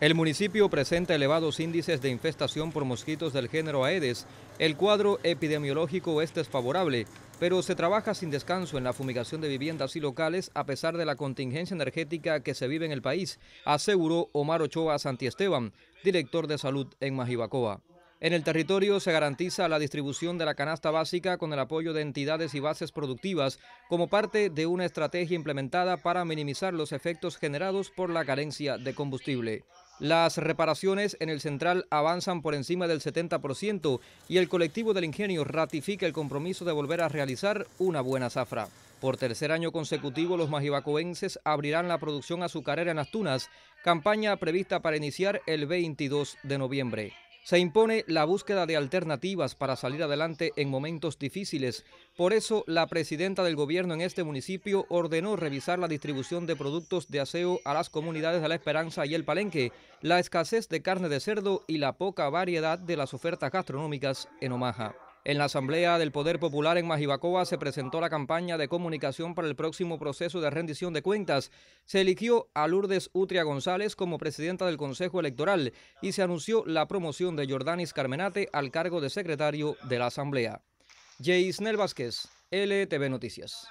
El municipio presenta elevados índices de infestación por mosquitos del género Aedes. El cuadro epidemiológico es desfavorable, pero se trabaja sin descanso en la fumigación de viviendas y locales a pesar de la contingencia energética que se vive en el país, aseguró Omar Ochoa Santiesteban, director de salud en Majibacoa. En el territorio se garantiza la distribución de la canasta básica con el apoyo de entidades y bases productivas como parte de una estrategia implementada para minimizar los efectos generados por la carencia de combustible. Las reparaciones en el central avanzan por encima del 70% y el colectivo del ingenio ratifica el compromiso de volver a realizar una buena zafra. Por tercer año consecutivo, los majibacoenses abrirán la producción azucarera en las Tunas, campaña prevista para iniciar el 22 de noviembre. Se impone la búsqueda de alternativas para salir adelante en momentos difíciles. Por eso, la presidenta del gobierno en este municipio ordenó revisar la distribución de productos de aseo a las comunidades de La Esperanza y El Palenque, la escasez de carne de cerdo y la poca variedad de las ofertas gastronómicas en Omaha. En la Asamblea del Poder Popular en Majibacoa se presentó la campaña de comunicación para el próximo proceso de rendición de cuentas. Se eligió a Lourdes Utria González como presidenta del Consejo Electoral y se anunció la promoción de Jordanis Carmenate al cargo de secretario de la Asamblea. Jaisnel Vázquez, LTV Noticias.